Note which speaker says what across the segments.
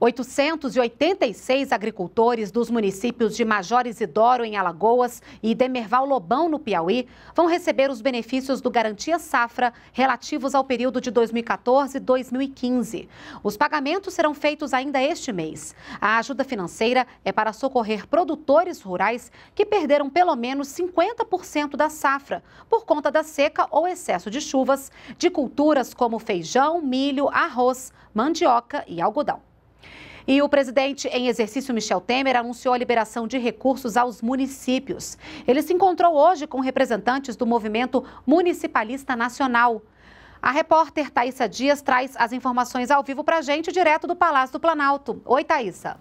Speaker 1: 886 agricultores dos municípios de Majores Isidoro, em Alagoas, e Demerval Lobão, no Piauí, vão receber os benefícios do Garantia Safra relativos ao período de 2014 2015. Os pagamentos serão feitos ainda este mês. A ajuda financeira é para socorrer produtores rurais que perderam pelo menos 50% da safra por conta da seca ou excesso de chuvas de culturas como feijão, milho, arroz, mandioca e algodão. E o presidente em exercício, Michel Temer, anunciou a liberação de recursos aos municípios. Ele se encontrou hoje com representantes do movimento municipalista nacional. A repórter Thaisa Dias traz as informações ao vivo para a gente, direto do Palácio do Planalto. Oi, Thaisa.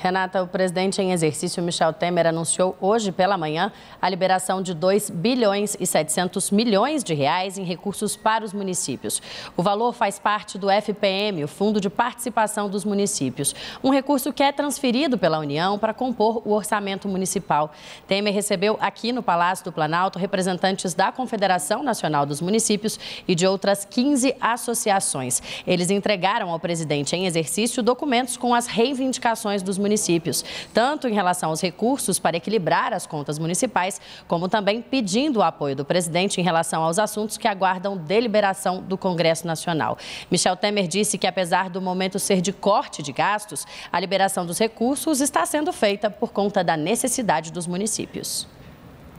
Speaker 2: Renata, o presidente em exercício Michel Temer anunciou hoje pela manhã a liberação de 2 bilhões e 700 milhões de reais em recursos para os municípios. O valor faz parte do FPM, o Fundo de Participação dos Municípios, um recurso que é transferido pela União para compor o orçamento municipal. Temer recebeu aqui no Palácio do Planalto representantes da Confederação Nacional dos Municípios e de outras 15 associações. Eles entregaram ao presidente em exercício documentos com as reivindicações dos municípios municípios, tanto em relação aos recursos para equilibrar as contas municipais, como também pedindo o apoio do presidente em relação aos assuntos que aguardam deliberação do Congresso Nacional. Michel Temer disse que, apesar do momento ser de corte de gastos, a liberação dos recursos está sendo feita por conta da necessidade dos municípios.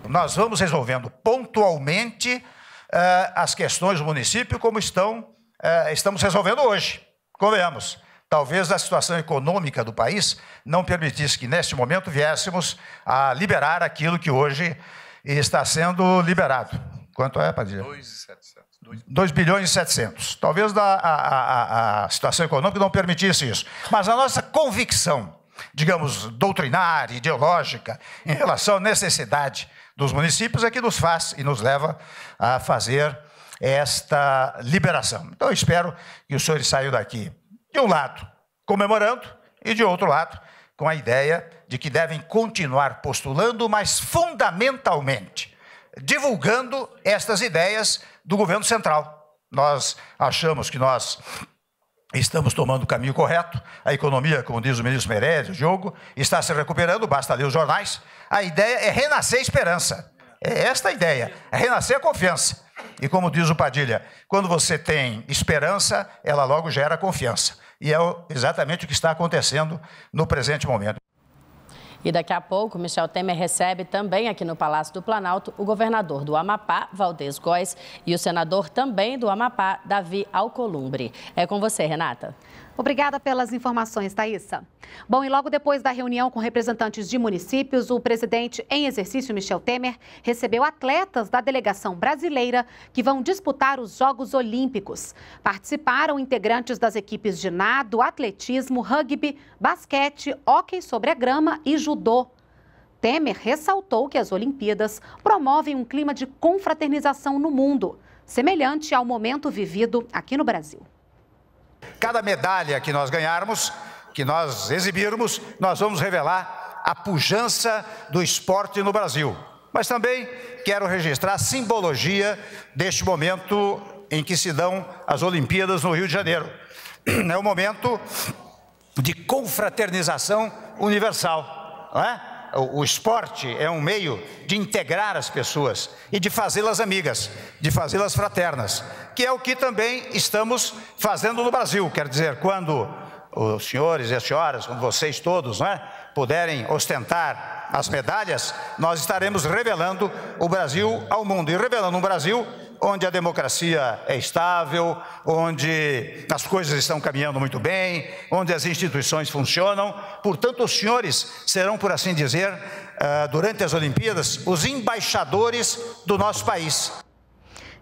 Speaker 3: Nós vamos resolvendo pontualmente uh, as questões do município como estão, uh, estamos resolvendo hoje. Convenhamos. Talvez a situação econômica do país não permitisse que, neste momento, viéssemos a liberar aquilo que hoje está sendo liberado. Quanto é, Padilha? 2,700. 2 bilhões e 700. Talvez a, a, a, a situação econômica não permitisse isso. Mas a nossa convicção, digamos, doutrinária, ideológica, em relação à necessidade dos municípios é que nos faz e nos leva a fazer esta liberação. Então, eu espero que os senhores saiam daqui de um lado, comemorando, e de outro lado, com a ideia de que devem continuar postulando, mas fundamentalmente divulgando estas ideias do governo central. Nós achamos que nós estamos tomando o caminho correto, a economia, como diz o ministro Meirelles, Diogo, está se recuperando, basta ler os jornais. A ideia é renascer a esperança. É esta a ideia, é renascer a confiança. E como diz o Padilha, quando você tem esperança, ela logo gera confiança. E é exatamente o que está acontecendo no presente momento.
Speaker 2: E daqui a pouco, Michel Temer recebe também aqui no Palácio do Planalto o governador do Amapá, Valdez Góes, e o senador também do Amapá, Davi Alcolumbre. É com você, Renata. Obrigada pelas informações, Thaisa. Bom, e logo
Speaker 1: depois da reunião com representantes de municípios, o presidente em exercício, Michel Temer, recebeu atletas da delegação brasileira que vão disputar os Jogos Olímpicos. Participaram integrantes das equipes de nado, atletismo, rugby, basquete, hóquei sobre a grama e judô. Temer ressaltou que as Olimpíadas promovem um clima de confraternização no mundo, semelhante ao momento vivido aqui no Brasil.
Speaker 3: Cada medalha que nós ganharmos, que nós exibirmos, nós vamos revelar a pujança do esporte no Brasil. Mas também quero registrar a simbologia deste momento em que se dão as Olimpíadas no Rio de Janeiro. É um momento de confraternização universal, não é? o, o esporte é um meio de integrar as pessoas e de fazê-las amigas, de fazê-las fraternas, que é o que também estamos fazendo no Brasil. Quer dizer, quando os senhores e as senhoras, vocês todos, não é, puderem ostentar as medalhas, nós estaremos revelando o Brasil ao mundo e revelando um Brasil onde a democracia é estável, onde as coisas estão caminhando muito bem, onde as instituições funcionam. Portanto, os senhores serão, por assim dizer, eh, durante as Olimpíadas, os embaixadores do nosso país.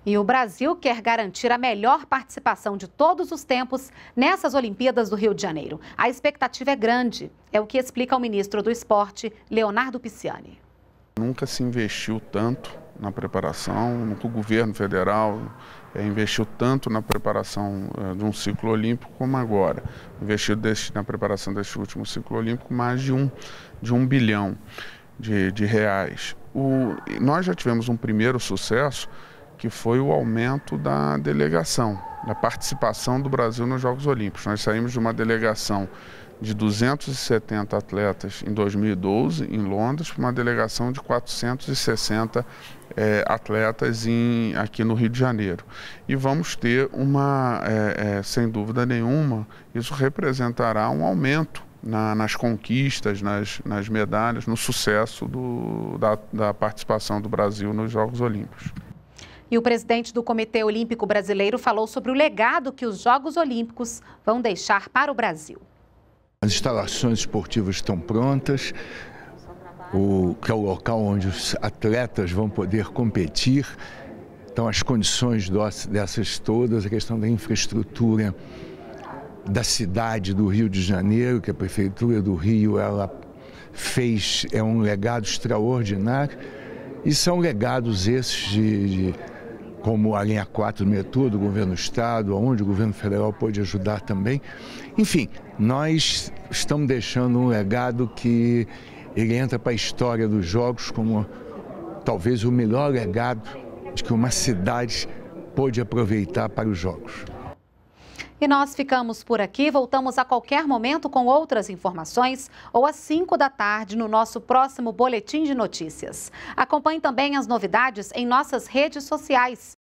Speaker 1: E o Brasil quer garantir a melhor participação de todos os tempos nessas Olimpíadas do Rio de Janeiro. A expectativa é grande, é o que explica o ministro do Esporte, Leonardo Pisciani.
Speaker 4: Nunca se investiu tanto na preparação, o governo federal eh, investiu tanto na preparação eh, de um ciclo olímpico como agora. Investiu deste, na preparação deste último ciclo olímpico mais de um, de um bilhão de, de reais. O, nós já tivemos um primeiro sucesso que foi o aumento da delegação, da participação do Brasil nos Jogos Olímpicos. Nós saímos de uma delegação de 270 atletas em 2012 em Londres para uma delegação de 460 é, atletas em, aqui no Rio de Janeiro. E vamos ter uma, é, é, sem dúvida nenhuma, isso representará um aumento na, nas conquistas, nas, nas, medalhas, no sucesso do, da, da participação do Brasil nos Jogos Olímpicos.
Speaker 1: E o presidente do Comitê Olímpico Brasileiro falou sobre o legado que os Jogos Olímpicos vão deixar para o Brasil.
Speaker 4: As instalações esportivas
Speaker 3: estão prontas, o, que é o local onde os atletas vão poder competir. Então, as condições dessas todas, a questão da infraestrutura da cidade do Rio de Janeiro, que a prefeitura do Rio ela fez, é um legado extraordinário. E são legados esses de, de como a linha 4 do metrô do governo do estado, onde o governo federal pode ajudar também. Enfim, nós estamos deixando um legado que ele entra para a história dos Jogos como talvez o melhor legado que uma cidade pôde aproveitar para os Jogos.
Speaker 1: E nós ficamos por aqui. Voltamos a qualquer momento com outras informações ou às 5 da tarde no nosso próximo Boletim de Notícias. Acompanhe também as novidades em nossas redes sociais.